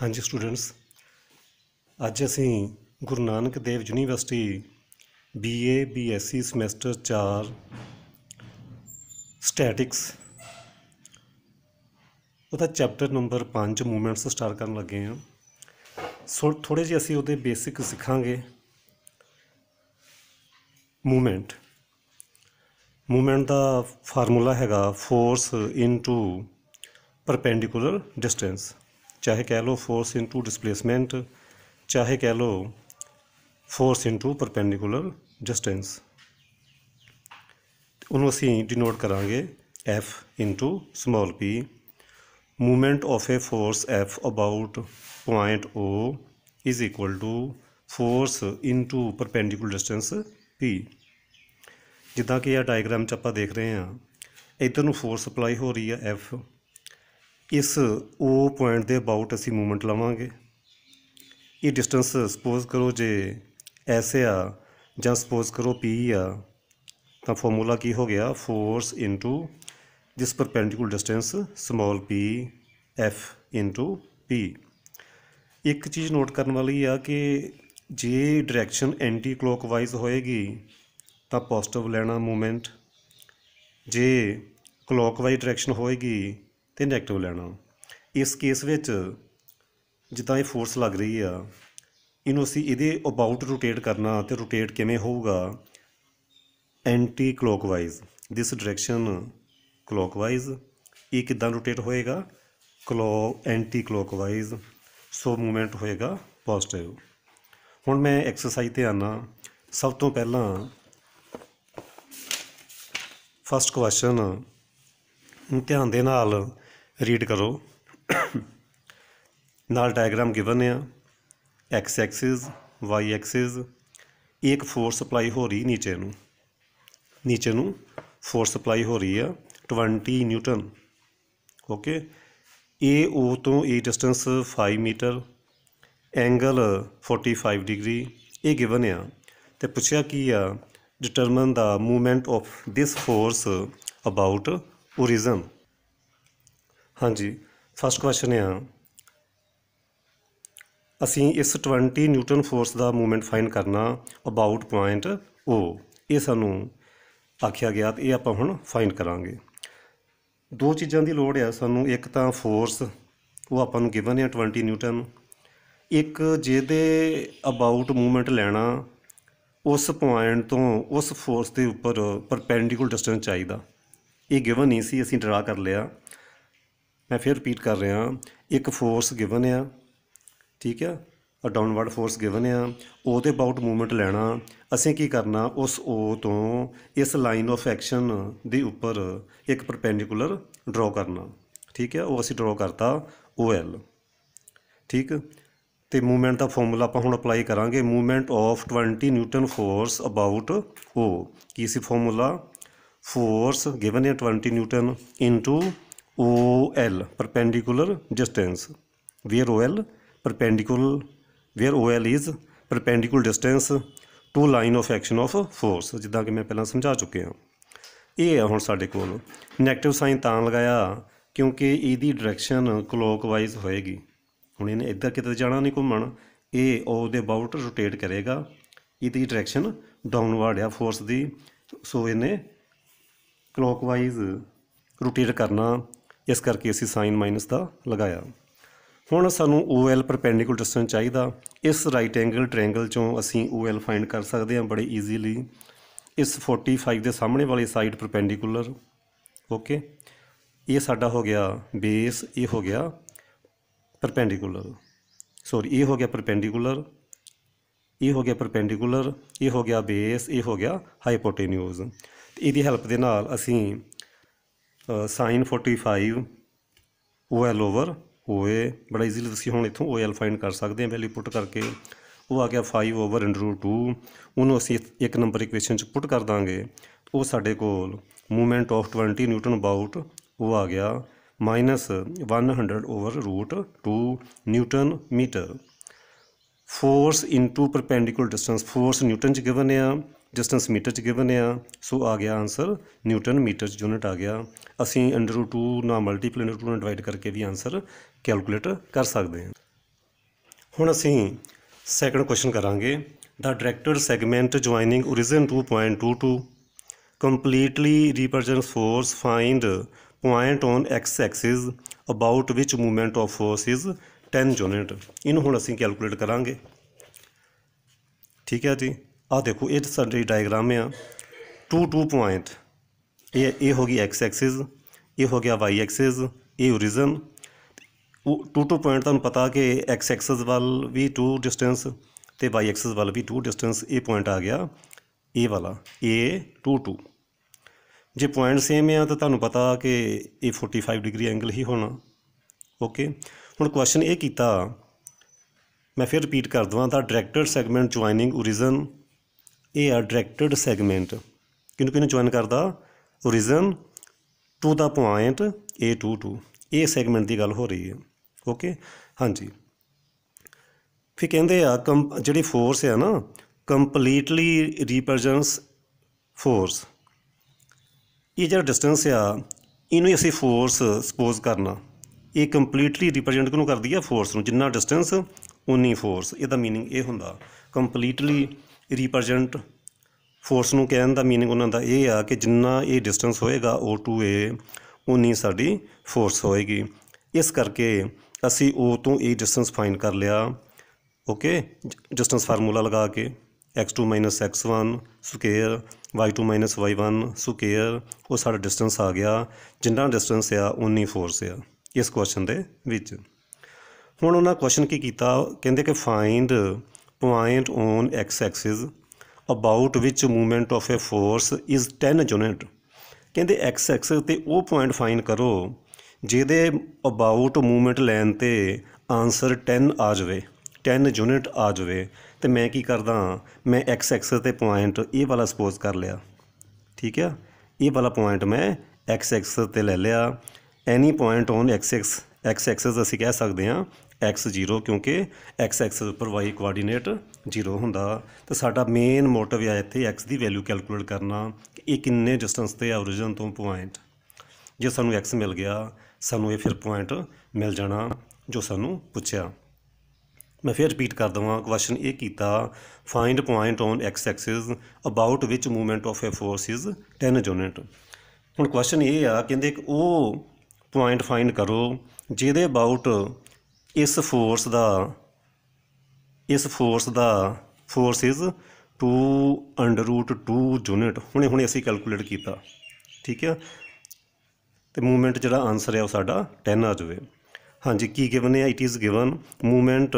ਹਾਂਜੀ ਸਟੂਡੈਂਟਸ ਅੱਜ ਅਸੀਂ Guru Nanak Dev university BA BSc semester 4 statics ਉਹਦਾ ਚੈਪਟਰ ਨੰਬਰ 5 ਮੂਵਮੈਂਟਸ ਸਟਾਰਟ ਕਰਨ ਲੱਗੇ ਹਾਂ ਸੋ ਥੋੜੇ ਜਿਹਾ ਅਸੀਂ ਉਹਦੇ ਬੇਸਿਕ ਸਿੱਖਾਂਗੇ ਮੂਵਮੈਂਟ ਮੂਵਮੈਂਟ ਦਾ ਫਾਰਮੂਲਾ ਹੈਗਾ ਫੋਰਸ ਇਨਟੂ ਪਰਪੈਂਡੀਕੂਲਰ ਡਿਸਟੈਂਸ ਚਾਹੇ ਕਹਿ ਲਓ ਫੋਰਸ ਇਨਟੂ ਡਿਸਪਲੇਸਮੈਂਟ ਚਾਹੇ ਕਹਿ ਲਓ ਫੋਰਸ ਇਨਟੂ ਪਰਪੈਂਡੀਕੂਲਰ ਡਿਸਟੈਂਸ ਉਹਨੂੰ ਅਸੀਂ ਡਿਨੋਟ ਕਰਾਂਗੇ F into small p movement of a force F about point O is equal to force into perpendicular distance p ਜਿੱਦਾਂ ਕਿ ਇਹ ਡਾਇਗ੍ਰਾਮ ਚ ਆਪਾਂ ਦੇਖ ਰਹੇ ਹਾਂ ਇਧਰ ਨੂੰ ਫੋਰਸ ਅਪਲਾਈ ਹੋ ਰਹੀ ਹੈ F ਇਸ O ਪੁਆਇੰਟ ਦੇ ਅਬਾਊਟ ਅਸੀਂ ਮੂਵਮੈਂਟ ਲਵਾਂਗੇ ਇਹ ਡਿਸਟੈਂਸ ਸਪੋਜ਼ ਕਰੋ ਜੇ ਐਸੇ ਆ ਜਾਂ ਸਪੋਜ਼ ਕਰੋ P ਆ ਤਾਂ ਫਾਰਮੂਲਾ ਕੀ ਹੋ ਗਿਆ ਫੋਰਸ ਇਨਟੂ ਜਿਸ perpendicular distance small p f into p ਇੱਕ ਚੀਜ਼ ਨੋਟ ਕਰਨ ਵਾਲੀ ਆ ਕਿ ਜੇ ਡਾਇਰੈਕਸ਼ਨ ਐਂਟੀ ਕਲੋਕਵਾਈਜ਼ ਹੋਏਗੀ ਤਾਂ ਪੋਜ਼ਿਟਿਵ ਲੈਣਾ ਮੂਵਮੈਂਟ ਜੇ ਕਲੋਕਵਾਈਜ਼ ਡਾਇਰੈਕਸ਼ਨ ਹੋਏਗੀ ਤੇ ਨੈਗੇਟਿਵ ਲੈਣਾ ਇਸ ਕੇਸ ਵਿੱਚ ਜਿੱਦਾਂ ਇਹ ਫੋਰਸ ਲੱਗ ਰਹੀ ਆ ਇਹਨੂੰ ਅਸੀਂ ਇਹਦੇ ਅਬਾਊਟ ਰੋਟੇਟ ਕਰਨਾ ਤੇ ਰੋਟੇਟ ਕਿਵੇਂ ਹੋਊਗਾ anti clockwise this direction clockwise ਇਹ ਕਿਦਾਂ ਰੋਟੇਟ ਹੋਏਗਾ ਕਲੋ ਐਂਟੀ ਕਲੋਕਵਾਈਜ਼ ਸੋ ਮੂਵਮੈਂਟ ਹੋਏਗਾ ਪੋਜ਼ਿਟਿਵ ਹੁਣ ਮੈਂ ਐਕਸਰਸਾਈਜ਼ ਤੇ ਆਣਾ ਸਭ ਤੋਂ ਪਹਿਲਾਂ ਫਸਟ ਕੁਐਸਚਨ ਨੂੰ ਧਿਆਨ ਦੇ ਨਾਲ ਰੀਡ ਕਰੋ ਨਾਲ ਡਾਇਗਰਾਮ ਗਿਵਨ ਆ ਐਕਸ ਐਕਸਿਸ ਵਾਈ ਐਕਸਿਸ ਇੱਕ ਫੋਰਸ ਸਪਲਾਈ ਹੋ ਰਹੀ ਨੀਚੇ ਨੂੰ ਨੀਚੇ ਨੂੰ ਫੋਰਸ ਸਪਲਾਈ ਹੋ ਰਹੀ ਆ 20 ਨਿਊਟਨ ਓਕੇ ਏ ਓ ਤੋਂ a distance 5 meter angle 45 degree ਇਹ ਗਿਵਨ ਆ ਤੇ ਪੁੱਛਿਆ ਕੀ ਆ ਡਿਟਰਮਨ ਦਾ movement of this force about origin ਹਾਂਜੀ ਫਸਟ ਕੁਐਸਚਨ ਹੈ ਅਸੀਂ ਇਸ 20 ਨਿਊਟਨ ਫੋਰਸ ਦਾ ਮੂਵਮੈਂਟ ਫਾਈਂਡ ਕਰਨਾ ਅਬਾਊਟ ਪੁਆਇੰਟ O ਇਹ ਸਾਨੂੰ ਆਖਿਆ ਗਿਆ ਤੇ ਇਹ ਆਪਾਂ ਹੁਣ ਫਾਈਂਡ ਕਰਾਂਗੇ ਦੋ ਚੀਜ਼ਾਂ ਦੀ ਲੋੜ ਹੈ ਸਾਨੂੰ ਇੱਕ ਤਾਂ ਫੋਰਸ ਉਹ ਆਪਾਂ ਨੂੰ ਗਿਵਨ ਹੈ 20 ਨਿਊਟਨ ਇੱਕ ਜਿਹਦੇ ਅਬਾਊਟ ਮੂਵਮੈਂਟ ਲੈਣਾ ਉਸ ਪੁਆਇੰਟ ਤੋਂ ਉਸ ਫੋਰਸ ਦੇ ਉੱਪਰ ਪਰਪੈਂਡੀਕੂਲਰ ਡਿਸਟੈਂਸ ਚਾਹੀਦਾ ਇਹ ਗਿਵਨ ਨਹੀਂ ਸੀ ਅਸੀਂ ਡਰਾ ਕਰ ਲਿਆ ਮੈਂ ਫਿਰ ਰਿਪੀਟ ਕਰ ਰਿਹਾ ਇੱਕ ਫੋਰਸ ਗਿਵਨ ਆ ਠੀਕ ਆ ਅ ਡਾਊਨਵਰਡ ਫੋਰਸ ਗਿਵਨ ਆ ਉਹ ਤੇ ਅਬਾਊਟ ਮੂਵਮੈਂਟ ਲੈਣਾ ਅਸੀਂ ਕੀ ਕਰਨਾ ਉਸ ਓ ਤੋਂ ਇਸ ਲਾਈਨ ਆਫ ਐਕਸ਼ਨ ਦੇ ਉੱਪਰ ਇੱਕ ਪਰਪੈਂਡੀਕੂਲਰ ਡਰਾ ਕਰਨਾ ਠੀਕ ਆ ਉਹ ਅਸੀਂ ਡਰਾ ਕਰਤਾ OL ਠੀਕ ਤੇ ਮੂਵਮੈਂਟ ਦਾ ਫਾਰਮੂਲਾ ਆਪਾਂ ਹੁਣ ਅਪਲਾਈ ਕਰਾਂਗੇ movement of 20 newton force about O ਕੀ ਸੀ formula force given in 20 newton into OL perpendicular distance where OL perpendicular where OL is perpendicular distance to line of action of force ਜਿੱਦਾਂ ਕਿ ਮੈਂ ਪਹਿਲਾਂ ਸਮਝਾ ਚੁੱਕਿਆ ਹਾਂ ਇਹ ਆ ਹੁਣ ਸਾਡੇ ਕੋਲ ਨੈਗੇਟਿਵ ਸਾਈਨ ਤਾਂ ਲਗਾਇਆ ਕਿਉਂਕਿ ਇਹਦੀ ਡਾਇਰੈਕਸ਼ਨ ਕਲੋਕਵਾਈਜ਼ ਹੋਏਗੀ ਹੁਣ ਇਹਨੇ ਇੱਧਰ ਕਿਤੇ ਜਾਣਾ ਨਹੀਂ ਘੁੰਮਣ ਇਹ ਉਹਦੇ ਅਬਾਊਟ ਰੋਟੇਟ ਕਰੇਗਾ ਇਹਦੀ ਡਾਇਰੈਕਸ਼ਨ ਡਾਊਨਵਰਡ ਆ ਫੋਰਸ ਦੀ ਸੋ ਇਹਨੇ ਕਲੋਕਵਾਈਜ਼ ਰੋਟੇਟ ਕਰਨਾ ਇਸ ਕਰਕੇ ਅਸੀਂ ਸਾਈਨ ਮਾਈਨਸ ਦਾ ਲਗਾਇਆ ਹੁਣ ਸਾਨੂੰ OL ਪਰਪੈਂਡੀਕੂਲਰ ਡਿਸਟੈਂਸ ਚਾਹੀਦਾ ਇਸ ਰਾਈਟ ਐਂਗਲ ਟ੍ਰਾਇੰਗਲ ਚੋਂ ਅਸੀਂ OL ਫਾਈਂਡ ਕਰ ਸਕਦੇ ਹਾਂ ਬੜੇ ਈਜ਼ੀਲੀ ਇਸ 45 ਦੇ ਸਾਹਮਣੇ ਵਾਲੀ ਸਾਈਡ ਪਰਪੈਂਡੀਕੂਲਰ ਓਕੇ ਇਹ ਸਾਡਾ ਹੋ ਗਿਆ ਬੇਸ ਇਹ ਹੋ ਗਿਆ ਪਰਪੈਂਡੀਕੂਲਰ ਸੌਰੀ ਇਹ ਹੋ ਗਿਆ ਪਰਪੈਂਡੀਕੂਲਰ ਇਹ ਹੋ ਗਿਆ ਪਰਪੈਂਡੀਕੂਲਰ ਇਹ ਹੋ ਗਿਆ ਬੇਸ ਇਹ ਹੋ ਗਿਆ ਹਾਈਪੋਟੈਨਿਊਜ਼ ਇਹਦੀ ਹੈਲਪ ਦੇ ਨਾਲ ਅਸੀਂ ਸਾਈਨ 45 OL ਓਵਰ OA ਬੜਾ ਈਜ਼ੀਲੀ ਤੁਸੀਂ ਹੁਣ ਇਥੋਂ OL ਫਾਈਂਡ ਕਰ ਸਕਦੇ ਆ ਵੈਲਿਊ ਪੁੱਟ ਕਰਕੇ ਉਹ ਆ ਗਿਆ 5 ਓਵਰ √2 ਉਹਨੂੰ ਅਸੀਂ ਇੱਕ ਨੰਬਰ ਇਕੁਏਸ਼ਨ ਚ ਪੁੱਟ ਕਰ ਦਾਂਗੇ ਉਹ ਸਾਡੇ ਕੋਲ ਮੂਵਮੈਂਟ ਆਫ 20 ਨਿਊਟਨ ਅਬਾਊਟ ਉਹ ਆ ਗਿਆ -100 over √2 newton meter force into perpendicular distance force newton ਚ ਗਿਵਨ ਆ ਡਿਸਟੈਂਸ ਮੀਟਰ ਚ ਗਿਵਨ ਆ ਸੋ ਆ ਗਿਆ ਆਨਸਰ ਨਿਊਟਨ ਮੀਟਰ ਚ ਯੂਨਿਟ ਆ ਗਿਆ ਅਸੀਂ ਅੰਡਰ 2 ਨਾਲ ਮਲਟੀਪਲ ਰੂਟ ਨਾਲ ਡਿਵਾਈਡ ਕਰਕੇ ਵੀ ਆਨਸਰ ਕੈਲਕੂਲੇਟ ਕਰ ਸਕਦੇ ਹਾਂ ਹੁਣ ਅਸੀਂ ਸੈਕੰਡ ਕੁਐਸਚਨ ਕਰਾਂਗੇ ਦਾ directed segment joining origin 2.22 completely represents force find point on x about which movement of force is 10 unit ਇਹਨੂੰ ਹੁਣ ਅਸੀਂ ਕੈਲਕੂਲੇਟ ਕਰਾਂਗੇ ਠੀਕ ਹੈ ਜੀ ਆ ਦੇਖੋ ਇਹ ਸਾਡੀ ਡਾਇਗਰਾਮ ਆ 2 2 ਪੁਆਇੰਟ ਇਹ ਇਹ ਹੋ ਗਈ ਐਕਸ ਐਕਸਿਸ ਇਹ ਹੋ ਗਿਆ ਵਾਈ ਐਕਸਿਸ ਇਹ ਓਰੀਜਨ 2 2 ਪੁਆਇੰਟ ਤੁਹਾਨੂੰ ਪਤਾ ਕਿ ਐਕਸ ਐਕਸਿਸ ਵੱਲ ਵੀ 2 ਡਿਸਟੈਂਸ ਤੇ ਵਾਈ ਐਕਸਿਸ ਵੱਲ ਵੀ 2 ਡਿਸਟੈਂਸ ਇਹ ਪੁਆਇੰਟ ਆ ਗਿਆ ਇਹ ਵਾਲਾ a 2 2 ਜੇ ਪੁਆਇੰਟ ਸੇਮ ਆ ਤਾਂ ਤੁਹਾਨੂੰ ਪਤਾ ਕਿ ਇਹ 45 ਡਿਗਰੀ ਐਂਗਲ ਹੀ ਹੋਣਾ ਓਕੇ ਹੁਣ ਕੁਐਸਚਨ ਇਹ ਕੀਤਾ ਮੈਂ ਫਿਰ ਰਿਪੀਟ ਕਰ ਦਵਾਂ ਤਾਂ ਡਾਇਰੈਕਟਡ ਸੈਗਮੈਂਟ ਜੁਆਇਨਿੰਗ ਓਰੀਜਨ ਇਹ ਆ ਡਾਇਰੈਕਟਡ ਸੈਗਮੈਂਟ ਕਿਨੂੰ ਕਿਨੂੰ ਜੁਆਇਨ ਕਰਦਾ origin to the point A22 ਇਹ ਸੈਗਮੈਂਟ ਦੀ ਗੱਲ ਹੋ ਰਹੀ ਹੈ ਓਕੇ ਹਾਂਜੀ ਫਿਰ ਕਹਿੰਦੇ ਆ ਜਿਹੜੀ ਫੋਰਸ ਹੈ ਨਾ ਕੰਪਲੀਟਲੀ ਰਿਪਰਜੈਂਟਸ ਫੋਰਸ ਇਹ ਜਿਹੜਾ ਡਿਸਟੈਂਸ ਆ ਇਹਨੂੰ ਅਸੀਂ ਫੋਰਸ ਸਪੋਜ਼ ਕਰਨਾ ਇਹ ਕੰਪਲੀਟਲੀ ਰਿਪਰੈਜ਼ੈਂਟ ਕਿਉਂ ਕਰਦੀ ਆ ਫੋਰਸ ਨੂੰ ਜਿੰਨਾ ਡਿਸਟੈਂਸ ਉਨੀ ਫੋਰਸ ਇਹਦਾ मीनिंग ਇਹ ਹੁੰਦਾ ਕੰਪਲੀਟਲੀ ਰਿਪਰੈਜ਼ੈਂਟ ਫੋਰਸ ਨੂੰ ਕਹਿਣ ਦਾ ਮੀਨਿੰਗ ਉਹਨਾਂ ਦਾ ਇਹ ਆ ਕਿ ਜਿੰਨਾ ਇਹ ਡਿਸਟੈਂਸ ਹੋਏਗਾ O2A ਉਨੀ ਸਾਡੀ ਫੋਰਸ ਹੋਏਗੀ ਇਸ ਕਰਕੇ ਅਸੀਂ O ਤੋਂ A ਡਿਸਟੈਂਸ ਫਾਈਂਡ ਕਰ ਲਿਆ ਓਕੇ ਡਿਸਟੈਂਸ ਫਾਰਮੂਲਾ ਲਗਾ ਕੇ x2 x1 square y2 y1 square ਉਹ ਸਾਡਾ ਡਿਸਟੈਂਸ ਆ ਗਿਆ ਜਿੰਨਾ ਡਿਸਟੈਂਸ ਆ ਉਨੀ ਫੋਰਸ ਆ ਇਸ ਕੁਐਸਚਨ ਦੇ ਵਿੱਚ ਹੁਣ ਉਹਨਾਂ ਕੁਐਸਚਨ ਕੀ ਕੀਤਾ ਕਹਿੰਦੇ ਕਿ find point on X axis about which movement of a force is 10 unit ਕਹਿੰਦੇ ਐਕਸ ਐਕਸਿਸ ਤੇ ਉਹ ਪੁਆਇੰਟ ਫਾਈਨ ਕਰੋ ਜਿਹਦੇ ਅਬਾਊਟ ਮੂਵਮੈਂਟ ਲੈਣ ਤੇ ਆਨਸਰ 10 ਆ ਜਾਵੇ 10 ਯੂਨਿਟ ਆ ਜਾਵੇ ਤੇ ਮੈਂ ਕੀ ਕਰਦਾ ਮੈਂ ਐਕਸ ਐਕਸਿਸ ਤੇ ਪੁਆਇੰਟ ਇਹ ਵਾਲਾ ਸਪੋਜ਼ ਕਰ ਲਿਆ ਠੀਕ ਹੈ ਇਹ ਵਾਲਾ ਪੁਆਇੰਟ ਮੈਂ ਐਕਸ ਐਕਸਿਸ ਤੇ ਲੈ ਲਿਆ any point on x X x axis ਅਸੀਂ ਕਹਿ ਸਕਦੇ ਹਾਂ x 0 ਕਿਉਂਕਿ x ਐਕਸਿਸ ਉੱਪਰ y ਕੋਆਰਡੀਨੇਟ 0 ਹੁੰਦਾ ਤੇ ਸਾਡਾ ਮੇਨ ਮੋਟਿਵ ਆ ਇੱਥੇ x ਦੀ ਵੈਲਿਊ ਕੈਲਕੂਲੇਟ ਕਰਨਾ ਕਿ ਇਹ ਕਿੰਨੇ ਡਿਸਟੈਂਸ ਤੇ ਆ origin ਤੋਂ ਪੁਆਇੰਟ ਜੇ ਸਾਨੂੰ x ਮਿਲ ਗਿਆ ਸਾਨੂੰ ਇਹ ਫਿਰ ਪੁਆਇੰਟ ਮਿਲ ਜਾਣਾ ਜੋ ਸਾਨੂੰ ਪੁੱਛਿਆ ਮੈਂ ਫਿਰ ਰਿਪੀਟ ਕਰ ਦਵਾਂ ਕੁਐਸਚਨ ਇਹ ਕੀਤਾ find point on x axis about which movement of a force is tangent ਹੁਣ ਕੁਐਸਚਨ ਇਹ ਆ ਕਹਿੰਦੇ ਇੱਕ ਉਹ ਪੁਆਇੰਟ ਫਾਈਂਡ ਕਰੋ ਜਿਹਦੇ ਅਬਾਊਟ ਇਸ ਫੋਰਸ ਦਾ ਇਸ ਫੋਰਸ ਦਾ ਫੋਰਸ ਇਜ਼ 2 2 ਯੂਨਿਟ ਹੁਣੇ ਹੁਣੇ ਅਸੀਂ ਕੈਲਕੂਲੇਟ ਕੀਤਾ ਠੀਕ ਹੈ ਤੇ ਮੂਵਮੈਂਟ ਜਿਹੜਾ ਆਨਸਰ ਹੈ ਉਹ ਸਾਡਾ 10 ਆ ਜਾਵੇ ਹਾਂਜੀ ਕੀ ਗਿਵਨ ਹੈ it is given movement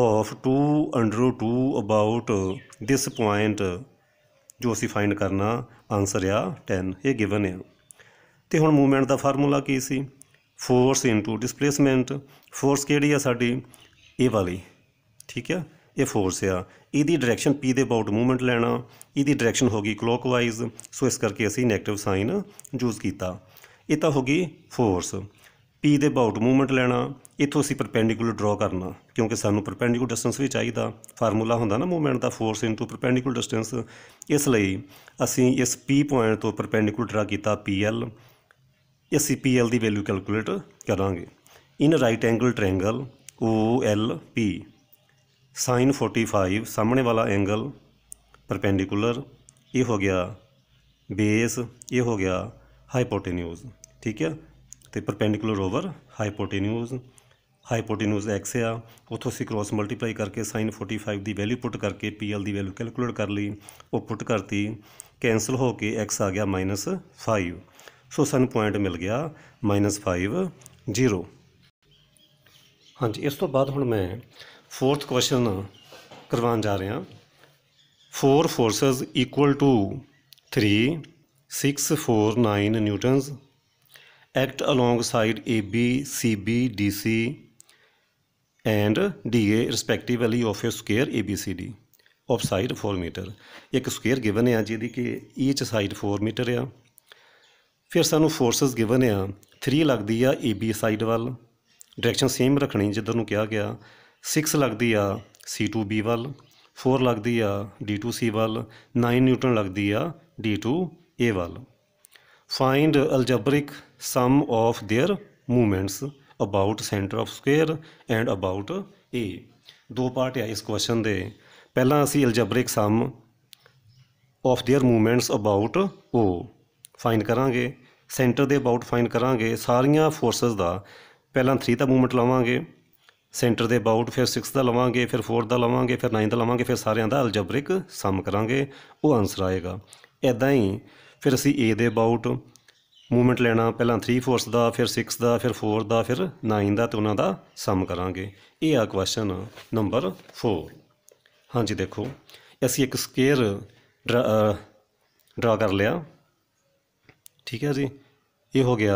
of 2 2 about this point ਜੋ ਅਸੀਂ ਫਾਈਂਡ ਕਰਨਾ ਆਨਸਰ ਆ 10 ਇਹ ਗਿਵਨ ਹੈ ਤੇ ਹੁਣ ਮੂਵਮੈਂਟ ਦਾ ਫਾਰਮੂਲਾ ਕੀ ਸੀ ਫੋਰਸ ਇਨਟੂ ਡਿਸਪਲੇਸਮੈਂਟ ਫੋਰਸ ਕਿਹੜੀ ਆ ਸਾਡੀ ਇਹ ਵਾਲੀ ਠੀਕ ਆ ਇਹ ਫੋਰਸ ਆ ਇਹਦੀ ਡਾਇਰੈਕਸ਼ਨ ਪੀ ਦੇ ਅਬਾਊਟ ਮੂਵਮੈਂਟ ਲੈਣਾ ਇਹਦੀ ਡਾਇਰੈਕਸ਼ਨ ਹੋਗੀ ਕਲੋਕਵਾਈਜ਼ ਸੋ ਇਸ ਕਰਕੇ ਅਸੀਂ 네ਗੇਟਿਵ ਸਾਈਨ ਯੂਜ਼ ਕੀਤਾ ਇਹ ਤਾਂ ਹੋ ਗਈ ਫੋਰਸ ਪੀ ਦੇ ਅਬਾਊਟ ਮੂਵਮੈਂਟ ਲੈਣਾ ਇਥੋਂ ਅਸੀਂ ਪਰਪੈਂਡੀਕੂਲਰ ਡਰਾ ਕਰਨਾ ਕਿਉਂਕਿ ਸਾਨੂੰ ਪਰਪੈਂਡੀਕੂਲਰ ਡਿਸਟੈਂਸ ਵੀ ਚਾਹੀਦਾ ਫਾਰਮੂਲਾ ਹੁੰਦਾ ਨਾ ਮੂਵਮੈਂਟ ਦਾ ਫੋਰਸ ਇਨਟੂ ਪਰਪੈਂਡੀਕੂਲਰ ਡਿਸਟੈਂਸ ਇਸ ਲਈ ਅਸੀਂ ਇਸ ਪੀ ਪੁਆਇੰਟ ਤੋਂ ਪਰਪੈਂਡੀਕੂਲਰ ਡਰਾ ਕੀਤਾ ਪੀਐਲ ਅਸੀਂ PL ਦੀ ਵੈਲਿਊ ਕੈਲਕੂਲੇਟ ਕਰਾਂਗੇ in right angle triangle OLP sin 45 ਸਾਹਮਣੇ ਵਾਲਾ ਐਂਗਲ ਪਰਪੈਂਡੀਕੂਲਰ ਇਹ ਹੋ ਗਿਆ ਬੇਸ ਇਹ ਹੋ ਗਿਆ ਹਾਈਪੋਟੈਨਿਊਸ ਠੀਕ ਹੈ ਤੇ perpendicular over hypotenuse hypotenuse x ਆ ਉਥੋਂ ਅਸੀਂ ਕ੍ਰੋਸ ਮਲਟੀਪਲਾਈ ਕਰਕੇ sin 45 ਦੀ ਵੈਲਿਊ ਪੁੱਟ ਕਰਕੇ PL ਦੀ ਵੈਲਿਊ ਕੈਲਕੂਲੇਟ ਕਰ ਲਈ ਉਹ ਪੁੱਟ ਕਰਤੀ ਕੈਨਸਲ ਹੋ ਕੇ x ਆ ਗਿਆ -5 ਸੋ ਸਾਨੂੰ ਪੁਆਇੰਟ ਮਿਲ ਗਿਆ -5 0 ਹਾਂਜੀ ਇਸ ਤੋਂ ਬਾਅਦ ਹੁਣ ਮੈਂ ਫੋਰਥ ਕੁਐਸਚਨ ਕਰਵਾਉਣ ਜਾ ਰਿਹਾ 4 forces equal to 3 6 649 newtons act along side AB CB DC and DA respectively of a square ABCD of side 4 meter ਇੱਕ ਸਕੁਅਰ ਗਿਵਨ ਹੈ ਜਿਹਦੀ ਕਿ ਈਚ ਸਾਈਡ 4 ਮੀਟਰ ਆ ਫਿਰ ਸਾਨੂੰ ਫੋਰਸਸ ਗਿਵਨ ਆ 3 ਲੱਗਦੀ ਆ AB ਸਾਈਡ ਵੱਲ ਡਾਇਰੈਕਸ਼ਨ ਸੇਮ ਰੱਖਣੀ ਜਿੱਧਰ ਨੂੰ ਕਿਹਾ ਗਿਆ 6 ਲੱਗਦੀ ਆ C2B ਵੱਲ 4 ਲੱਗਦੀ ਆ D2C ਵੱਲ 9 ਨਿਊਟਨ ਲੱਗਦੀ ਆ D2A ਵੱਲ find algebraic sum of their movements about centre of square and about A ਦੋ ਪਾਰਟ ਆ ਇਸ ਕੁਐਸਚਨ ਦੇ ਪਹਿਲਾਂ ਅਸੀਂ algebraic sum of their movements about O find ਕਰਾਂਗੇ ਸੈਂਟਰ ਦੇ ਅਬਾਊਟ ਫਾਈਨ ਕਰਾਂਗੇ ਸਾਰੀਆਂ ਫੋਰਸਸ ਦਾ ਪਹਿਲਾਂ 3 ਦਾ ਮੂਵਮੈਂਟ ਲਾਵਾਂਗੇ ਸੈਂਟਰ ਦੇ ਅਬਾਊਟ ਫਿਰ 6 ਦਾ ਲਵਾਂਗੇ ਫਿਰ 4 ਦਾ ਲਵਾਂਗੇ ਫਿਰ 9 ਦਾ ਲਵਾਂਗੇ ਫਿਰ ਸਾਰਿਆਂ ਦਾ ਅਲਜਬਰਿਕ ਸਮ ਕਰਾਂਗੇ ਉਹ ਆਨਸਰ ਆਏਗਾ ਐਦਾਂ ਹੀ ਫਿਰ ਅਸੀਂ A ਦੇ ਅਬਾਊਟ ਮੂਵਮੈਂਟ ਲੈਣਾ ਪਹਿਲਾਂ 3 ਫੋਰਸ ਦਾ ਫਿਰ 6 ਦਾ ਫਿਰ 4 ਦਾ ਫਿਰ 9 ਦਾ ਤੇ ਉਹਨਾਂ ਦਾ ਸਮ ਕਰਾਂਗੇ ਇਹ ਆ ਕੁਐਸਚਨ ਨੰਬਰ 4 ਹਾਂਜੀ ਦੇਖੋ ਅਸੀਂ ਇੱਕ ਸਕੇਅਰ ਡਰਾ ਕਰ ਲਿਆ ਠੀਕ ਹੈ ਜੀ ਇਹ ਹੋ ਗਿਆ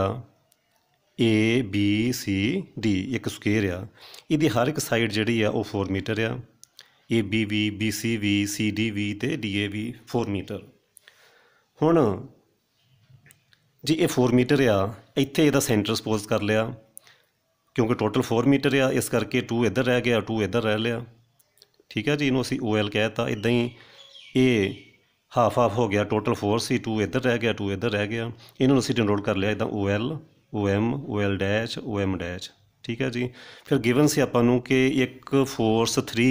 A B C D ਇੱਕ ਸਕੁਅਰ ਆ ਇਹਦੀ ਹਰ ਇੱਕ ਸਾਈਡ ਜਿਹੜੀ ਆ ਉਹ 4 ਮੀਟਰ ਆ A B V B C V C D V ਤੇ D A V 4 ਮੀਟਰ ਹੁਣ ਜੀ ਇਹ 4 ਮੀਟਰ ਆ ਇੱਥੇ ਇਹਦਾ ਸੈਂਟਰ ਸਪੋਜ਼ ਕਰ ਲਿਆ ਕਿਉਂਕਿ ਟੋਟਲ 4 ਮੀਟਰ ਆ ਇਸ ਕਰਕੇ 2 ਇੱਧਰ ਰਹਿ ਗਿਆ 2 ਇੱਧਰ ਰਹਿ ਲਿਆ ਠੀਕ ਹੈ ਜੀ ਇਹਨੂੰ ਅਸੀਂ OL ਕਹਿਤਾ ਇਦਾਂ ਹੀ ਇਹ ਹਾਫ ਹਾਫ ਹੋ ਗਿਆ ਟੋਟਲ 4 ਸੀ 2 ਇੱਧਰ ਰਹਿ ਗਿਆ 2 ਇੱਧਰ ਰਹਿ ਗਿਆ ਇਹਨਾਂ ਨੂੰ ਅਸੀਂ ਡਿਨੋਟ ਕਰ ਲਿਆ ਇਦਾਂ OL OM OL dash OM dash ਠੀਕ ਹੈ ਜੀ ਫਿਰ ਗਿਵਨ ਸੀ ਆਪਾਂ ਨੂੰ ਕਿ ਇੱਕ ਫੋਰਸ 3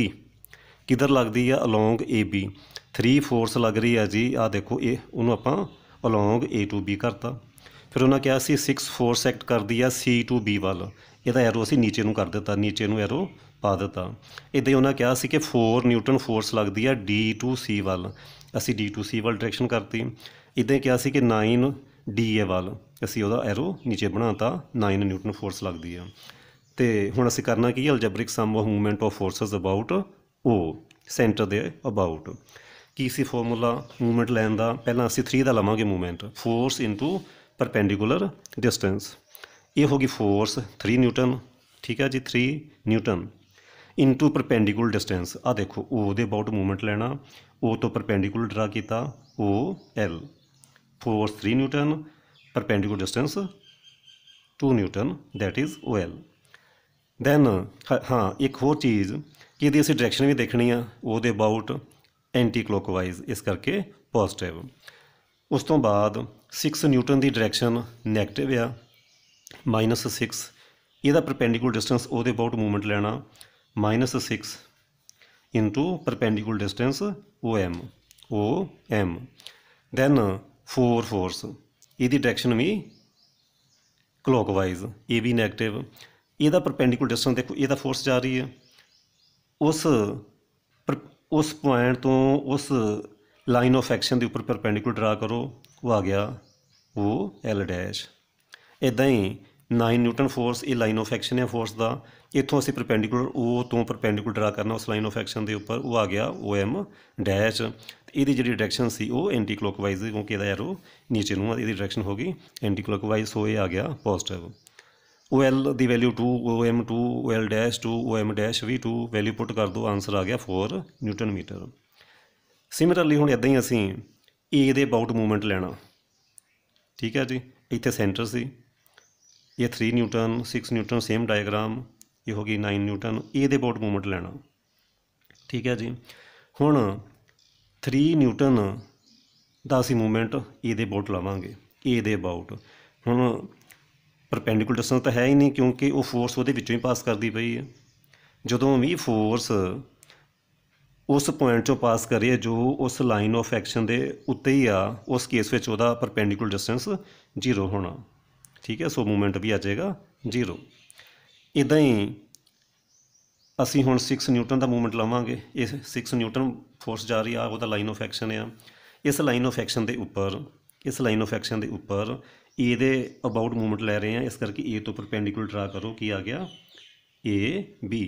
ਕਿਧਰ ਲੱਗਦੀ ਆ ਅਲੋਂਗ AB 3 ਫੋਰਸ ਲੱਗ ਰਹੀ ਆ ਜੀ ਆ ਦੇਖੋ ਇਹ ਉਹਨੂੰ ਆਪਾਂ ਅਲੋਂਗ A ਟੂ B ਕਰਤਾ ਫਿਰ ਉਹਨਾਂ ਕਿਹਾ ਸੀ 6 ਫੋਰਸ ਐਕਟ ਕਰਦੀ ਆ C ਟੂ B ਵੱਲ ਇਹਦਾ ਐਰੋ ਅਸੀਂ ਨੀਚੇ ਨੂੰ ਕਰ ਦਿੱਤਾ ਨੀਚੇ ਨੂੰ ਐਰੋ ਪਾ ਦਿੱਤਾ ਇਦਾਂ ਹੀ ਉਹਨਾਂ ਕਿਹਾ ਸੀ ਕਿ 4 ਨਿਊਟਨ ਫੋਰਸ ਲੱਗਦੀ ਆ D ਟੂ C ਵੱਲ ਅਸੀਂ ਸੀ ਵੱਲ ਡਾਇਰੈਕਸ਼ਨ ਕਰਤੀ ਇਦਾਂ ਕਿਹਾ ਸੀ ਕਿ 9 ਏ ਵੱਲ ਅਸੀਂ ਉਹਦਾ ਐਰੋ ਨੀਚੇ ਬਣਾਤਾ 9 ਨਿਊਟਨ ਫੋਰਸ ਲੱਗਦੀ ਆ ਤੇ ਹੁਣ ਅਸੀਂ ਕਰਨਾ ਕੀ algebraic sum of movement of forces about O centre ਦੇ ਅਬਾਊਟ ਕੀ ਸੀ ਫਾਰਮੂਲਾ ਮੂਵਮੈਂਟ ਲੈਣ ਦਾ ਪਹਿਲਾਂ ਅਸੀਂ 3 ਦਾ ਲਵਾਂਗੇ movement force into perpendicular distance ਇਹ ਹੋਗੀ ਫੋਰਸ 3 ਨਿਊਟਨ ਠੀਕ ਹੈ ਜੀ 3 ਨਿਊਟਨ ਇਨਟੂ ਪਰਪੈਂਡੀਕੂਲਰ ਡਿਸਟੈਂਸ ਆ ਦੇਖੋ O ਦੇ ਅਬਾਊਟ ਮੂਵਮੈਂਟ ਲੈਣਾ O ਤੋਂ ਪਰਪੈਂਡੀਕੂਲਰ ਡਰਾ ਕੀਤਾ O L force 3 newton perpendicular distance 2 newton is is OL then ਹਾਂ ਇੱਕ ਹੋਰ ਚੀਜ਼ ਕਿ ਇਹਦੀ ਅਸੀਂ ਡਾਇਰੈਕਸ਼ਨ ਵੀ ਦੇਖਣੀ ਆ ਉਹਦੇ ਅਬਾਊਟ ਐਂਟੀ ਕਲੋਕਵਾਈਜ਼ ਇਸ ਕਰਕੇ ਪੋਜ਼ਿਟਿਵ ਉਸ ਤੋਂ ਬਾਅਦ 6 ਨਿਊਟਨ ਦੀ ਡਾਇਰੈਕਸ਼ਨ 네ਗੇਟਿਵ ਆ -6 ਇਹਦਾ ਪਰਪੈਂਡੀਕੂਲਰ ਡਿਸਟੈਂਸ ਉਹਦੇ ਅਬਾਊਟ ਮੂਵਮੈਂਟ ਲੈਣਾ -6 into perpendicular distance OM. OM. Then four force. ਇਹਦੀ ਡਾਇਰੈਕਸ਼ਨ ਵੀ ਕਲੋਕਵਾਈਜ਼ ਇਹ ਵੀ 네ਗੇਟਿਵ ਇਹਦਾ ਪਰਪੈਂਡੀਕੂਲਰ ਡਿਸਟੈਂਸ ਦੇਖੋ ਇਹਦਾ ਫੋਰਸ ਜਾ ਰਹੀ ਹੈ ਉਸ ਉਸ ਪੁਆਇੰਟ ਤੋਂ ਉਸ ਲਾਈਨ ਆਫ ਐਕਸ਼ਨ ਦੇ ਉੱਪਰ ਪਰਪੈਂਡੀਕੂਲਰ ਡਰਾ ਕਰੋ ਉਹ ਆ ਗਿਆ ਉਹ L' ਇਦਾਂ ਹੀ 9 ਨਿਊਟਨ ਫੋਰਸ ਇਹ ਲਾਈਨ ਆਫ ਐਕਸ਼ਨ ਹੈ ਫੋਰਸ ਦਾ ਇੱਥੋਂ ਅਸੀਂ ਪਰਪੈਂਡੀਕੂਲਰ O ਤੋਂ ਪਰਪੈਂਡੀਕੂਲਰ ਡਰਾ ਕਰਨਾ ਉਸ ਲਾਈਨ ਆਫ ਐਕਸ਼ਨ ਦੇ ਉੱਪਰ ਉਹ ਆ ਗਿਆ OM ਡੈਸ਼ ਇਹਦੀ ਜਿਹੜੀ ਡਾਇਰੈਕਸ਼ਨ ਸੀ ਉਹ ਐਂਟੀ ਕਲੋਕਵਾਈਜ਼ ਕਿਉਂਕਿ ਇਹਦਾ ਐਰੋ ਨੀਚੇ ਨੂੰ ਆ ਇਹਦੀ ਡਾਇਰੈਕਸ਼ਨ ਹੋ ਗਈ ਐਂਟੀ ਕਲੋਕਵਾਈਜ਼ ਸੋ ਆ ਗਿਆ ਪੋਜ਼ਿਟਿਵ OL ਦੀ value 2 OM 2 OL dash 2 OM dash ਵੀ 2 ਵੈਲਿਊ ਪੁੱਟ ਕਰ ਦੋ ਆਨਸਰ ਆ ਗਿਆ 4 ਨਿਊਟਨ ਮੀਟਰ ਸਿਮਿਲਰਲੀ ਹੁਣ ਇਦਾਂ ਹੀ ਅਸੀਂ A ਦੇ ਅਬਾਊਟ ਮੂਵਮੈਂਟ ਲੈਣਾ ਠੀਕ ਹੈ ਜੀ ਇੱਥੇ ਸੈਂਟਰ ਸੀ ਇਹ 3 ਨਿਊਟਨ 6 ਨਿਊਟਨ ਸੇਮ ਡਾਇਗਰਾਮ ਇਹ ਹੋ ਗਈ 9 ਨਿਊਟਨ ਇਹ ਦੇ ਅਬਾਊਟ ਮੂਵਮੈਂਟ ਲੈਣਾ ਠੀਕ ਹੈ ਜੀ ਹੁਣ 3 ਨਿਊਟਨ ਦਾ ਅਸੀਂ ਮੂਵਮੈਂਟ ਇਹ ਦੇ ਅਬਾਊਟ ਲਾਵਾਂਗੇ ਇਹ ਦੇ ਅਬਾਊਟ ਹੁਣ ਪਰਪੈਂਡੀਕੂਲਰ ਡਿਸਟੈਂਸ ਤਾਂ ਹੈ ਹੀ ਨਹੀਂ ਕਿਉਂਕਿ ਉਹ ਫੋਰਸ ਉਹਦੇ ਵਿੱਚੋਂ ਹੀ ਪਾਸ ਕਰਦੀ ਪਈ ਹੈ ਜਦੋਂ ਵੀ ਫੋਰਸ ਉਸ ਪੁਆਇੰਟ ਤੋਂ ਪਾਸ ਕਰ ਹੈ ਜੋ ਉਸ ਲਾਈਨ ਆਫ ਐਕਸ਼ਨ ਦੇ ਉੱਤੇ ਹੀ ਆ ਉਸ ਕੇਸ ਵਿੱਚ ਉਹਦਾ ਪਰਪੈਂਡੀਕੂਲਰ ਡਿਸਟੈਂਸ ਜ਼ੀਰੋ ਹੋਣਾ ਠੀਕ ਹੈ ਸੋ ਮੂਵਮੈਂਟ ਵੀ ਆ ਜਾਏਗਾ 0 ਇਦਾਂ ਹੀ ਅਸੀਂ ਹੁਣ 6 ਨਿਊਟਨ ਦਾ ਮੂਵਮੈਂਟ ਲਵਾਂਗੇ ਇਸ 6 ਨਿਊਟਨ ਫੋਰਸ ਜਾ ਰਹੀ ਆ ਉਹਦਾ ਲਾਈਨ ਆਫ ਐਕਸ਼ਨ ਆ ਇਸ ਲਾਈਨ ਆਫ ਐਕਸ਼ਨ ਦੇ ਉੱਪਰ ਇਸ ਲਾਈਨ ਆਫ ਐਕਸ਼ਨ ਦੇ ਉੱਪਰ A ਦੇ ਅਬਾਊਟ ਮੂਵਮੈਂਟ ਲੈ ਰਹੇ ਆ ਇਸ ਕਰਕੇ A ਤੋਂ ਪਰਪੈਂਡੀਕੂਲਰ ਡਰਾ ਕਰੋ ਕੀ ਆ ਗਿਆ A B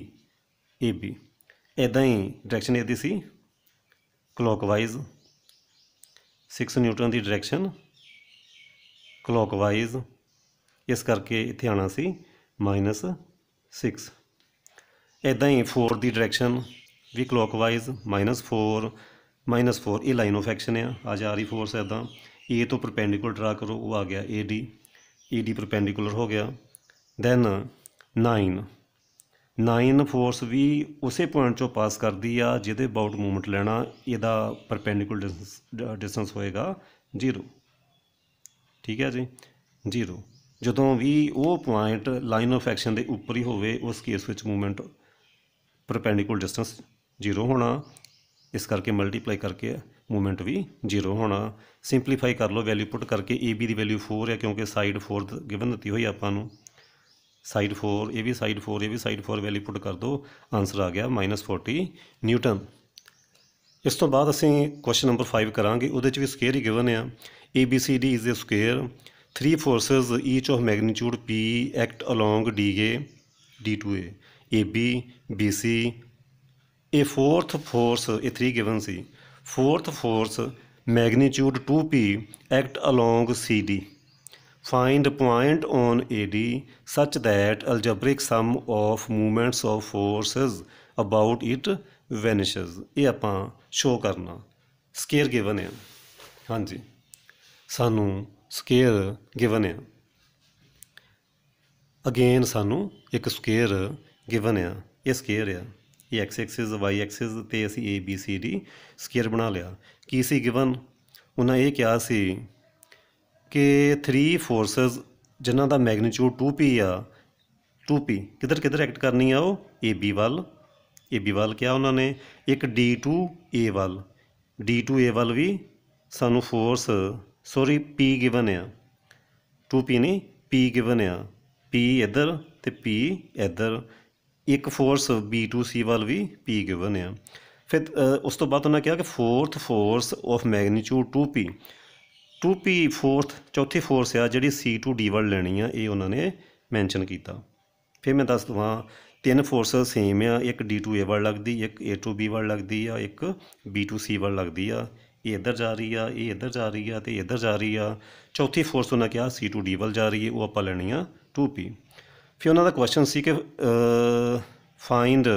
A B ਇਦਾਂ ਹੀ ਡਾਇਰੈਕਸ਼ਨ ਇਹਦੀ ਸੀ ਕਲੋਕਵਾਈਜ਼ 6 ਨਿਊਟਨ ਦੀ ਡਾਇਰੈਕਸ਼ਨ ਕਲੋਕਵਾਈਜ਼ ਇਸ ਕਰਕੇ ਇੱਥੇ ਆਣਾ ਸੀ -6 ਇਦਾਂ ਹੀ 4 ਦੀ ਡਾਇਰੈਕਸ਼ਨ ਵੀ ਕਲੋਕਵਾਈਜ਼ -4 -4 ਇਹ ਲਾਈਨ ਆਫ ਐਕਸ਼ਨ ਆ ਆ ਜਾ ਰਹੀ ਫੋਰਸ ਇਦਾਂ A ਤੋਂ ਪਰਪੈਂਡੀਕੂਲਰ ਡਰਾ ਕਰੋ ਉਹ ਆ ਗਿਆ AD AD ਪਰਪੈਂਡੀਕੂਲਰ ਹੋ ਗਿਆ ਦੈਨ 9 9 ਫੋਰਸ ਵੀ ਉਸੇ ਪੁਆਇੰਟ ਚੋਂ ਪਾਸ ਕਰਦੀ ਆ ਜਿਹਦੇ ਅਬਾਊਟ ਮੂਵਮੈਂਟ ਲੈਣਾ ਇਹਦਾ ਪਰਪੈਂਡੀਕੂਲਰ ਡਿਸਟੈਂਸ ਹੋਏਗਾ 0 ਠੀਕ ਹੈ ਜੀ 0 ਜਦੋਂ ਵੀ ਉਹ ਪੁਆਇੰਟ ਲਾਈਨ ਆਫ ਐਕਸ਼ਨ ਦੇ ਉੱਪਰ ਹੀ ਹੋਵੇ ਉਸ ਕੇਸ ਵਿੱਚ ਮੂਵਮੈਂਟ ਪਰਪੈਂਡੀਕੂਲਰ ਡਿਸਟੈਂਸ ਜ਼ੀਰੋ ਹੋਣਾ ਇਸ ਕਰਕੇ ਮਲਟੀਪਲਾਈ ਕਰਕੇ ਮੂਵਮੈਂਟ ਵੀ ਜ਼ੀਰੋ ਹੋਣਾ ਸਿੰਪਲੀਫਾਈ ਕਰ ਲਓ ਵੈਲਿਊ ਪੁੱਟ ਕਰਕੇ AB ਦੀ ਵੈਲਿਊ 4 ਹੈ ਕਿਉਂਕਿ ਸਾਈਡ 4 ਗਿਵਨ ਦਿੱਤੀ ਹੋਈ ਆਪਾਂ ਨੂੰ ਸਾਈਡ 4 ਇਹ ਵੀ ਸਾਈਡ 4 ਇਹ ਵੀ ਸਾਈਡ 4 ਵੈਲਿਊ ਪੁੱਟ ਕਰ ਦਿਓ ਆਨਸਰ ਆ ਗਿਆ -40 ਨਿਊਟਨ ਇਸ ਤੋਂ ਬਾਅਦ ਅਸੀਂ ਕੁਐਸਚਨ ਨੰਬਰ 5 ਕਰਾਂਗੇ ਉਹਦੇ ਵਿੱਚ ਵੀ ਸਕੇਅਰ ਹੀ ਗਿਵਨ ਆ ABCD is a square three forces each of magnitude p act along dA d2a ab bc a fourth force a three given c fourth force magnitude 2p act along cd find a point on ad such that algebraic sum of moments of forces about it vanishes ਇਹ ਆਪਾਂ show ਕਰਨਾ square given ਹੈ ਹਾਂਜੀ ਸਾਨੂੰ square given ਆ again ਸਾਨੂੰ ਇੱਕ square given ਆ ਇਹ ਸਕੇਅਰ ਆ ਇਹ x ਐਕਸਿਸ y ਐਕਸਿਸ ਤੇ ਅਸੀਂ a b c d square ਬਣਾ ਲਿਆ ਕੀ ਸੀ ਗਿਵਨ ਉਹਨਾਂ ਇਹ ਕਿਹਾ ਸੀ ਕਿ 3 ਫੋਰਸਸ ਜਿਨ੍ਹਾਂ ਦਾ ਮੈਗਨੀਟਿਊਡ 2p ਆ 2p ਕਿੱਧਰ ਕਿੱਧਰ ਐਕਟ ਕਰਨੀ ਆ ਉਹ ab ਵੱਲ ab ਵੱਲ ਕਿਹਾ ਉਹਨਾਂ ਨੇ ਇੱਕ d2a ਵੱਲ d2a ਵੱਲ ਵੀ ਸਾਨੂੰ ਫੋਰਸ ਸੌਰੀ p ਗਿਵਨ ਆ 2p ਨਹੀਂ p ਗਿਵਨ ਆ p ਇਧਰ ਤੇ p ਇਧਰ ਇੱਕ ਫੋਰਸ b2c ਵੱਲ ਵੀ p ਗਿਵਨ ਆ ਫਿਰ ਉਸ ਤੋਂ ਬਾਅਦ ਉਹਨਾਂ ਕਿਹਾ ਕਿ fourth force of magnitude 2p 2p fourth ਚੌਥੀ ਫੋਰਸ ਆ ਜਿਹੜੀ c2d ਵੱਲ ਲੈਣੀ ਆ ਇਹ ਉਹਨਾਂ ਨੇ ਮੈਂਸ਼ਨ ਕੀਤਾ ਫਿਰ ਮੈਂ ਦੱਸ ਦਵਾਂ ਤਿੰਨ ਫੋਰਸਸ ਸੇਮ ਆ ਇੱਕ d2a ਵੱਲ ਲੱਗਦੀ ਇੱਕ a2b ਵੱਲ ਲੱਗਦੀ ਆ ਇੱਕ b2c ਵੱਲ ਲੱਗਦੀ ਆ ਇਹ ਇੱਧਰ ਜਾ ਰਹੀ ਆ ਇਹ ਇੱਧਰ ਜਾ ਰਹੀ ਆ ਤੇ ਇੱਧਰ ਜਾ ਰਹੀ ਆ ਚੌਥੀ ਫੋਰਸ ਉਹਨਾਂ ਕਿਹਾ ਸੀ C2D ਵੱਲ ਜਾ ਰਹੀ ਹੈ ਉਹ ਆਪਾਂ ਲੈਣੀ ਆ 2P ਫਿਰ ਉਹਨਾਂ ਦਾ ਕੁਐਸਚਨ ਸੀ ਕਿ find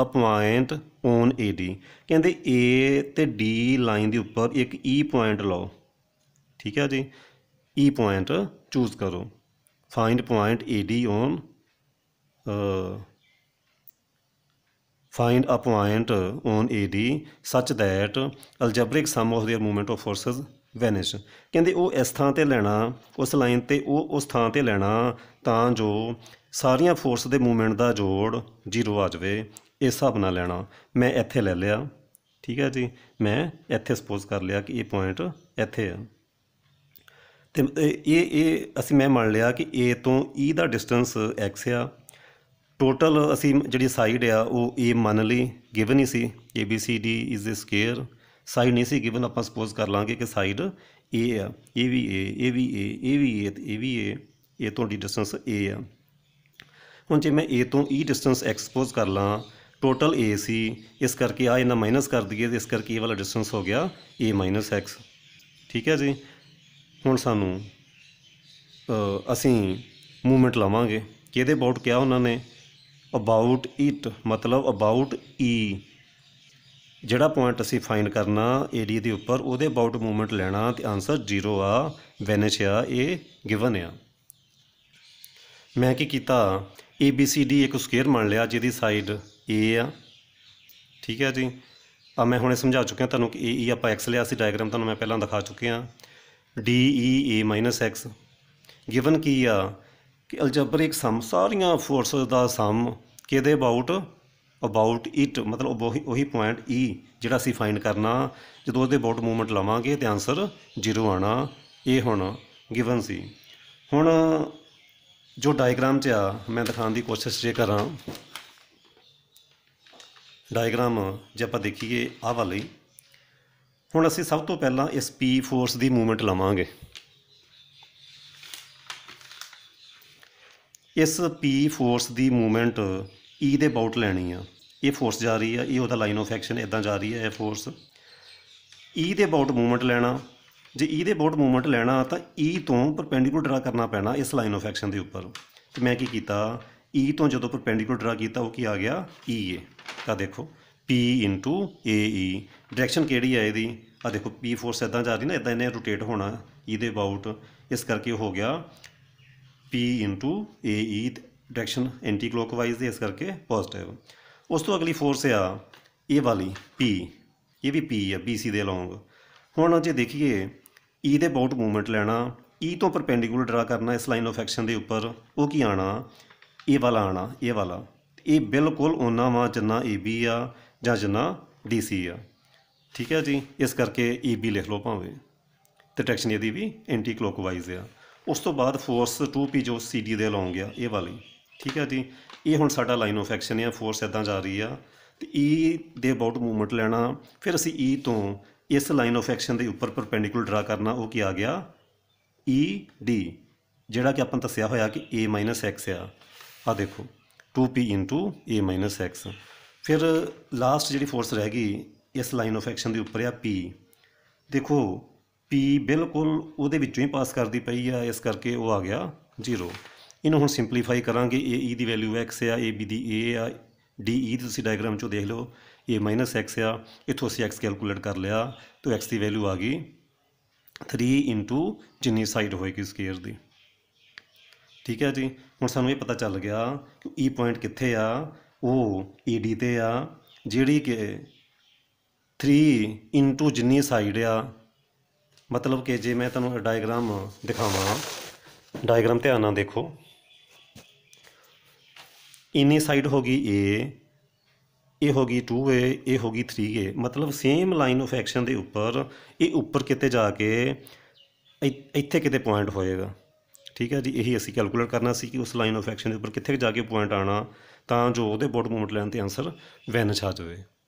a point on AD ਕਹਿੰਦੇ A ਤੇ D ਲਾਈਨ ਦੇ ਉੱਪਰ ਇੱਕ E ਪੁਆਇੰਟ ਲਾਓ ਠੀਕ ਹੈ ਜੀ E ਪੁਆਇੰਟ ਚੂਜ਼ ਕਰੋ find point AD on find a point on AD such that algebraic sum of their movement of forces vanish ਕਹਿੰਦੇ ਉਹ ਇਸ ਥਾਂ ਤੇ ਲੈਣਾ ਉਸ ਲਾਈਨ ਤੇ ਉਹ ਉਸ ਥਾਂ ਤੇ ਲੈਣਾ ਤਾਂ ਜੋ ਸਾਰੀਆਂ ਫੋਰਸ ਦੇ ਮੂਵਮੈਂਟ ਦਾ ਜੋੜ ਜ਼ੀਰੋ ਆ ਜਾਵੇ ਇਸ ਹਿਸਾਬ ਨਾਲ ਲੈਣਾ ਮੈਂ ਇੱਥੇ ਲੈ ਲਿਆ ਠੀਕ ਹੈ ਜੀ ਮੈਂ ਇੱਥੇ ਸਪੋਜ਼ ਕਰ ਲਿਆ ਕਿ ਇਹ ਪੁਆਇੰਟ ਇੱਥੇ ਆ ਤੇ ਇਹ ਇਹ ਅਸੀਂ ਮੈਂ ਮੰਨ ਲਿਆ ਕਿ A ਤੋਂ E ਦਾ ਡਿਸਟੈਂਸ x ਆ ਟੋਟਲ ਅਸੀਂ ਜਿਹੜੀ ਸਾਈਡ ਆ ਉਹ ਏ ਮੰਨ ਲਈ ਗਿਵਨ ਹੀ ਸੀ A B C D is a square side ਨਹੀਂ ਸੀ ਗਿਵਨ ਆਪਾਂ ਸਪੋਜ਼ ਕਰ ਲਾਂਗੇ ਕਿ ਸਾਈਡ ਏ ਆ ਏ ਵੀ ਏ ਏ ਵੀ ਏ ਏ ਵੀ ਏ ਤੇ ਵੀ ਏ ਇਹ ਤੁਹਾਡੀ ਡਿਸਟੈਂਸ ਏ ਆ ਹੁਣ ਜੇ ਮੈਂ ਏ ਤੋਂ ਈ ਡਿਸਟੈਂਸ ਐਕਸਪੋਜ਼ ਕਰ ਲਾਂ ਟੋਟਲ ਏ ਸੀ ਇਸ ਕਰਕੇ ਆ ਇਹਨਾਂ ਮਾਈਨਸ ਕਰ ਦਈਏ ਤੇ ਇਸ ਕਰਕੇ ਇਹ ਵਾਲਾ ਡਿਸਟੈਂਸ ਹੋ ਗਿਆ ਏ ਮਾਈਨਸ ਐਕਸ ਠੀਕ ਹੈ ਜੀ ਹੁਣ ਸਾਨੂੰ ਅਸੀਂ ਮੂਵਮੈਂਟ ਲਾਵਾਂਗੇ ਕਿਹਦੇ ਅਬਾਊਟ ਕਿਹਾ ਉਹਨਾਂ ਨੇ ਅਬਾਊਟ ਇਟ ਮਤਲਬ ਅਬਾਊਟ ਈ e। ਜਿਹੜਾ ਪੁਆਇੰਟ ਅਸੀਂ ਫਾਈਂਡ ਕਰਨਾ ਏਰੀਆ ਦੇ ਉੱਪਰ ਉਹਦੇ ਅਬਾਊਟ ਮੂਵਮੈਂਟ ਲੈਣਾ ਤੇ ਆਨਸਰ 0 ਆ ਵੈਨਿਸ਼ ਆ ਇਹ ਗਿਵਨ ਆ ਮੈਂ ਕੀ ਕੀਤਾ ਏ ਬੀ ਸੀ ਡੀ ਇੱਕ ਸਕੁਅਰ ਮੰਨ ਲਿਆ ਜਿਹਦੀ ਸਾਈਡ ਏ ਆ ਠੀਕ ਹੈ ਜੀ ਆ ਮੈਂ ਹੁਣੇ ਸਮਝਾ ਚੁੱਕਿਆ ਤੁਹਾਨੂੰ ਕਿ ਈ e ਆਪਾਂ ਐਕਸ ਲਿਆ ਸੀ ਡਾਇਗਰਾਮ ਤੁਹਾਨੂੰ ਮੈਂ ਪਹਿਲਾਂ ਦਿਖਾ ਚੁੱਕਿਆ ਮਾਈਨਸ ਐਕਸ ਗਿਵਨ ਕੀ ਆ ਕਿ ਅਲਜਬਰਿਕ ਸਮ ਸਾਰੀਆਂ ਫੋਰਸਸ ਦਾ ਸਮ ਕਿਹਦੇ ਅਬਾਊਟ ਅਬਾਊਟ ਇਟ ਮਤਲਬ ਉਹੀ ਉਹੀ ਪੁਆਇੰਟ ਈ ਜਿਹੜਾ ਅਸੀਂ ਫਾਈਂਡ ਕਰਨਾ ਜਦੋਂ ਉਹਦੇ ਅਬਾਊਟ ਮੂਵਮੈਂਟ ਲਵਾਂਗੇ ਤੇ ਆਨਸਰ 0 ਆਣਾ ਇਹ ਹੁਣ ਗਿਵਨ ਸੀ ਹੁਣ ਜੋ ਡਾਇਗਰਾਮ 'ਚ ਆ ਮੈਂ ਦਿਖਾਉਣ ਦੀ ਕੋਸ਼ਿਸ਼ ਜੇ ਕਰਾਂ ਡਾਇਗਰਾਮ ਜੇ ਆਪਾਂ ਦੇਖੀਏ ਆਹ ਵਾਲੀ ਹੁਣ ਅਸੀਂ ਸਭ ਤੋਂ ਪਹਿਲਾਂ ਇਸ P ਫੋਰਸ ਦੀ ਮੂਵਮੈਂਟ ਲਵਾਂਗੇ ਇਸ ਪੀ ਫੋਰਸ ਦੀ ਮੂਵਮੈਂਟ ਈ e ਦੇ ਬਾਊਟ ਲੈਣੀ ਆ ਇਹ ਫੋਰਸ ਜਾ ਰਹੀ ਆ ਇਹ ਉਹਦਾ ਲਾਈਨ ਆਫ ਐਕਸ਼ਨ ਇਦਾਂ ਜਾ ਰਹੀ ਆ ਇਹ ਫੋਰਸ ਈ e ਦੇ ਬਾਊਟ ਮੂਵਮੈਂਟ ਲੈਣਾ ਜੇ ਈ e ਦੇ ਬਾਊਟ ਮੂਵਮੈਂਟ ਲੈਣਾ ਤਾਂ ਈ ਤੋਂ ਪਰਪੈਂਡੀਕੂਲਰ ਡਰਾ ਕਰਨਾ ਪੈਣਾ ਇਸ ਲਾਈਨ ਆਫ ਐਕਸ਼ਨ ਦੇ ਉੱਪਰ ਤੇ ਮੈਂ ਕੀ ਕੀਤਾ ਈ ਤੋਂ ਜਦੋਂ ਪਰਪੈਂਡੀਕੂਲਰ ਡਰਾ ਕੀਤਾ ਉਹ ਕੀ ਆ ਗਿਆ ਈ ਏ ਤਾਂ ਦੇਖੋ P ਏ ਈ ਡਾਇਰੈਕਸ਼ਨ ਕਿਹੜੀ ਆ ਇਹਦੀ ਆ ਦੇਖੋ P ਫੋਰਸ ਇਦਾਂ ਜਾ ਰਹੀ ਨਾ ਇਦਾਂ ਇਹਨੇ ਰੋਟੇਟ ਹੋਣਾ ਦੇ ਅਬਾਊਟ ਇਸ ਕਰਕੇ ਹੋ ਗਿਆ P A E direction anti clockwise ਦੇ ਇਸ ਕਰਕੇ ਪੋਜ਼ਿਟਿਵ ਉਸ ਤੋਂ ਅਗਲੀ ਫੋਰਸ ਆ ਇਹ ਵਾਲੀ P ਇਹ ਵੀ P ਆ BC ਦੇ ਅਲੋਂਗ ਹੁਣ ਜੇ ਦੇਖੀਏ E ਦੇ ਅਬਾਊਟ ਮੂਵਮੈਂਟ ਲੈਣਾ E ਤੋਂ ਪਰਪੈਂਡੀਕੂਲਰ ਡਰਾ ਕਰਨਾ ਇਸ ਲਾਈਨ ਆਫ ਐਕਸ਼ਨ ਦੇ ਉੱਪਰ ਉਹ ਕੀ ਆਣਾ ਇਹ ਵਾਲਾ ਆਣਾ ਇਹ ਵਾਲਾ ਇਹ ਬਿਲਕੁਲ ਉਹਨਾਂ ਵਾਂ ਜਿੰਨਾ AB ਆ ਜਾਂ ਜਿੰਨਾ DC ਆ ਠੀਕ ਹੈ ਜੀ ਇਸ ਕਰਕੇ ਬੀ ਲਿਖ ਲਓ ਭਾਵੇਂ ਤੇ ਡਾਇਰੈਕਸ਼ਨ ਇਹਦੀ ਵੀ ਐਂਟੀ ਕਲੋਕਵਾਈਜ਼ ਆ ਉਸ ਤੋਂ ਬਾਅਦ ਫੋਰਸ 2p ਜੋ CD ਦੇ ਲੌਂਗ ਗਿਆ ਇਹ ਵਾਲੀ ਠੀਕ ਹੈ ਜੀ ਇਹ ਹੁਣ ਸਾਡਾ ਲਾਈਨ ਆਫ ਐਕਸ਼ਨ ਹੈ ਫੋਰਸ ਇਦਾਂ ਜਾ ਰਹੀ ਆ ਤੇ E ਦੇ ਅਬਾਊਟ ਮੂਵਮੈਂਟ ਲੈਣਾ ਫਿਰ ਅਸੀਂ E ਤੋਂ ਇਸ ਲਾਈਨ ਆਫ ਐਕਸ਼ਨ ਦੇ ਉੱਪਰ ਪਰਪੈਂਡੀਕੂਲਰ ਡਰਾ ਕਰਨਾ ਉਹ ਕੀ ਆ ਗਿਆ ED ਜਿਹੜਾ ਕਿ ਆਪਾਂ ਦੱਸਿਆ ਹੋਇਆ ਕਿ A x ਆ ਆ ਦੇਖੋ 2p A x ਫਿਰ ਲਾਸਟ ਜਿਹੜੀ ਫੋਰਸ ਰਹਿ ਗਈ ਇਸ ਲਾਈਨ ਆਫ ਐਕਸ਼ਨ ਦੇ ਉੱਪਰ ਆ P ਦੇਖੋ ਪੀ ਬਿਲਕੁਲ ਉਹਦੇ ਵਿੱਚੋਂ ਹੀ ਪਾਸ ਕਰਦੀ ਪਈ ਆ ਇਸ ਕਰਕੇ ਉਹ ਆ ਗਿਆ 0 ਇਹਨੂੰ ਹੁਣ ਸਿੰਪਲੀਫਾਈ ਕਰਾਂਗੇ ਏ ਈ e ਦੀ ਵੈਲਿਊ x ਆ ਏ ਬੀ ਦੀ a ਆ ਡੀ e ਈ ਤੁਸੀਂ ਡਾਇਗਰਾਮ ਚੋਂ ਦੇਖ ਲਓ a x ਆ ਇੱਥੋਂ ਅਸੀਂ x ਕੈਲਕੂਲੇਟ ਕਰ ਲਿਆ ਤਾਂ x ਦੀ ਵੈਲਿਊ ਆ ਗਈ 3 ਜਿੰਨੀ ਸਾਈਡ ਹੋਏਗੀ ਸਕੇਅਰ ਦੀ ਠੀਕ ਹੈ ਜੀ ਹੁਣ ਸਾਨੂੰ ਇਹ ਪਤਾ ਚੱਲ ਗਿਆ ਕਿ ਈ e ਪੁਆਇੰਟ ਕਿੱਥੇ ਆ ਉਹ ਡੀ ਤੇ ਆ ਜਿਹੜੀ ਕਿ 3 ਜਿੰਨੀ ਸਾਈਡ ਆ ਮਤਲਬ ਕਿ ਜੇ ਮੈਂ ਤੁਹਾਨੂੰ ਡਾਇਗਰਾਮ ਦਿਖਾਵਾਂ ਡਾਇਗਰਾਮ ਧਿਆਨ ਨਾਲ ਦੇਖੋ ਇਨੀ ਸਾਈਡ ਹੋ ਗਈ A ਇਹ ਹੋ ਗਈ 2A ਇਹ ਹੋ ਗਈ 3A ਮਤਲਬ ਸੇਮ ਲਾਈਨ ਆਫ ਐਕਸ਼ਨ ਦੇ ਉੱਪਰ ਇਹ ਉੱਪਰ ਕਿਤੇ ਜਾ ਕੇ ਇੱਥੇ ਕਿਤੇ ਪੁਆਇੰਟ ਹੋਏਗਾ ਠੀਕ ਹੈ ਜੀ ਇਹੀ ਅਸੀਂ ਕੈਲਕੂਲੇਟ ਕਰਨਾ ਸੀ ਕਿ ਉਸ ਲਾਈਨ ਆਫ ਐਕਸ਼ਨ ਦੇ ਉੱਪਰ ਕਿੱਥੇ ਜਾ ਕੇ ਪੁਆਇੰਟ ਆਣਾ ਤਾਂ ਜੋ ਉਹਦੇ ਬੋਟਮ ਮੂਵਮੈਂਟ ਲੈਣ ਤੇ ਆਨਸਰ ਵੈਨ ਆ ਜਾਵੇ